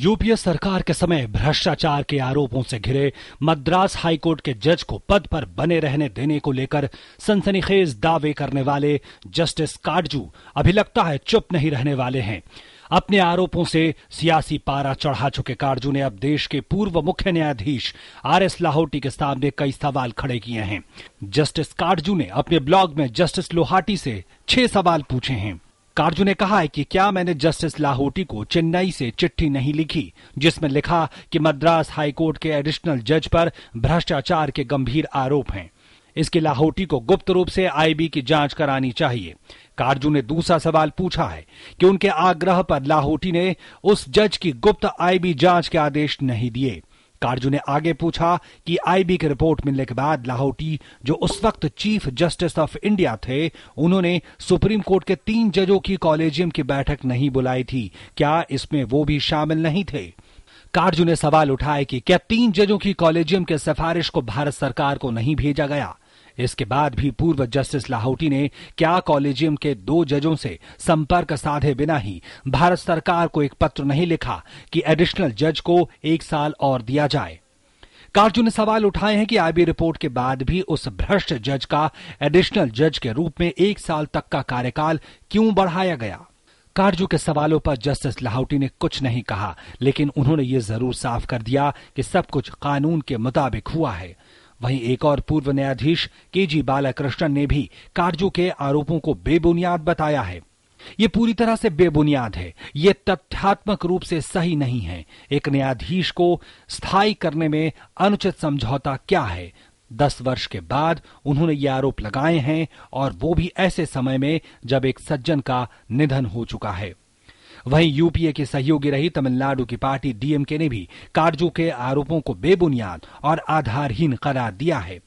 UPA सरकार के समय भ्रष्टाचार के आरोपों से घिरे मद्रास हाईकोर्ट के जज को पद पर बने रहने देने को लेकर सनसनीखेज दावे करने वाले जस्टिस काटजू अभी लगता है चुप नहीं रहने वाले हैं अपने आरोपों से सियासी पारा चढ़ा चुके कारजू ने अब देश के पूर्व मुख्य न्यायाधीश आर एस लाहौटी के सामने कई सवाल खड़े किए हैं जस्टिस कार्जू ने अपने ब्लॉग में जस्टिस लोहाटी से छह सवाल पूछे हैं कार्जू ने कहा है कि क्या मैंने जस्टिस लाहौटी को चेन्नई से चिट्ठी नहीं लिखी जिसमें लिखा कि मद्रास हाईकोर्ट के एडिशनल जज पर भ्रष्टाचार के गंभीर आरोप हैं इसके लाहौटी को गुप्त रूप से आईबी की जांच करानी चाहिए कार्जू ने दूसरा सवाल पूछा है कि उनके आग्रह पर लाहौटी ने उस जज की गुप्त आईबी जांच के आदेश नहीं दिए कारजू ने आगे पूछा कि आईबी की रिपोर्ट मिलने के बाद लाहौटी जो उस वक्त चीफ जस्टिस ऑफ इंडिया थे उन्होंने सुप्रीम कोर्ट के तीन जजों की कॉलेजियम की बैठक नहीं बुलाई थी क्या इसमें वो भी शामिल नहीं थे कारजू ने सवाल उठाया कि क्या तीन जजों की कॉलेजियम के सिफारिश को भारत सरकार को नहीं भेजा गया इसके बाद भी पूर्व जस्टिस लाहौटी ने क्या कॉलेजियम के दो जजों से संपर्क साधे बिना ही भारत सरकार को एक पत्र नहीं लिखा कि एडिशनल जज को एक साल और दिया जाए कार्जू ने सवाल उठाए हैं कि आईबी रिपोर्ट के बाद भी उस भ्रष्ट जज का एडिशनल जज के रूप में एक साल तक का कार्यकाल क्यों बढ़ाया गया कार्जू के सवालों पर जस्टिस लाहौटी ने कुछ नहीं कहा लेकिन उन्होंने ये जरूर साफ कर दिया कि सब कुछ कानून के मुताबिक हुआ है वहीं एक और पूर्व न्यायाधीश के जी बालाकृष्णन ने भी कार्जू के आरोपों को बेबुनियाद बताया है ये पूरी तरह से बेबुनियाद है ये तथ्यात्मक रूप से सही नहीं है एक न्यायाधीश को स्थायी करने में अनुचित समझौता क्या है दस वर्ष के बाद उन्होंने ये आरोप लगाए हैं और वो भी ऐसे समय में जब एक सज्जन का निधन हो चुका है वहीं यूपीए की सहयोगी रही तमिलनाडु की पार्टी डीएमके ने भी कारजू के आरोपों को बेबुनियाद और आधारहीन करार दिया है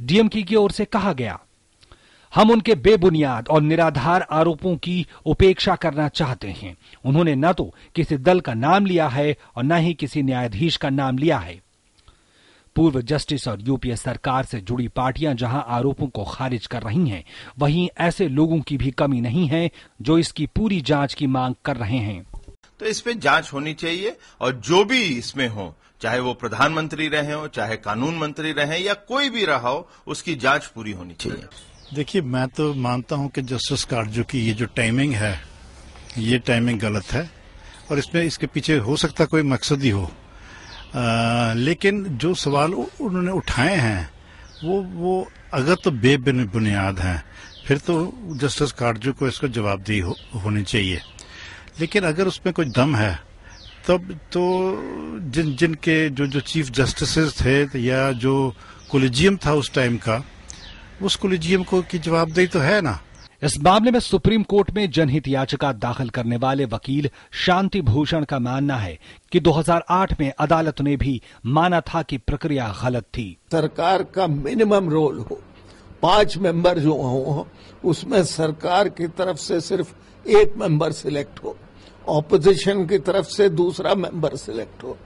डीएमके की ओर से कहा गया हम उनके बेबुनियाद और निराधार आरोपों की उपेक्षा करना चाहते हैं उन्होंने न तो किसी दल का नाम लिया है और न ही किसी न्यायाधीश का नाम लिया है पूर्व जस्टिस और यूपीए सरकार से जुड़ी पार्टियां जहां आरोपों को खारिज कर रही हैं वहीं ऐसे लोगों की भी कमी नहीं है जो इसकी पूरी जांच की मांग कर रहे हैं तो इसमें जांच होनी चाहिए और जो भी इसमें हो चाहे वो प्रधानमंत्री रहे हो चाहे कानून मंत्री रहे या कोई भी रहा हो उसकी जांच पूरी होनी चाहिए देखिए मैं तो मानता हूं कि जस्टिस कार्जो की ये जो टाइमिंग है ये टाइमिंग गलत है और इसमें इसके पीछे हो सकता कोई मकसद ही हो आ, लेकिन जो सवाल उन्होंने उठाए हैं वो वो अगर तो बेबुनियाद हैं फिर तो जस्टिस कार्जू को इसको जवाबदेही हो, होनी चाहिए लेकिन अगर उसमें कोई दम है तब तो जिन जिनके जो जो चीफ जस्टिस थे या जो कोलिजियम था उस टाइम का उस कोलिजियम को की जवाबदेही तो है ना इस मामले में सुप्रीम कोर्ट में जनहित याचिका दाखिल करने वाले वकील शांति भूषण का मानना है कि 2008 में अदालत ने भी माना था कि प्रक्रिया गलत थी सरकार का मिनिमम रोल हो पांच मेंबर जो हो उसमें सरकार की तरफ से सिर्फ एक मेंबर सिलेक्ट हो ऑपोजिशन की तरफ से दूसरा मेंबर सिलेक्ट हो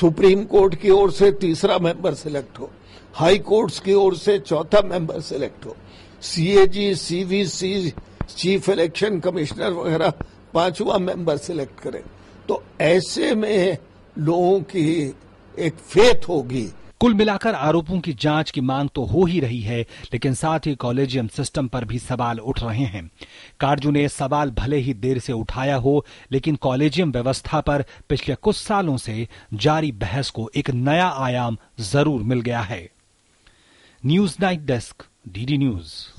सुप्रीम कोर्ट की ओर से तीसरा मेंबर सिलेक्ट हो हाई कोर्ट्स की ओर से चौथा मेंबर सिलेक्ट हो CAG CVC chief election commissioner वगैरह पांचवा मेंबर सिलेक्ट करें तो ऐसे में लोगों की एक फेथ होगी कुल मिलाकर आरोपों की जांच की मांग तो हो ही रही है लेकिन साथ ही कॉलेजियम सिस्टम पर भी सवाल उठ रहे हैं कार्जू ने सवाल भले ही देर से उठाया हो लेकिन कॉलेजियम व्यवस्था पर पिछले कुछ सालों से जारी बहस को एक नया आयाम जरूर मिल गया है News Night Desk, DD News.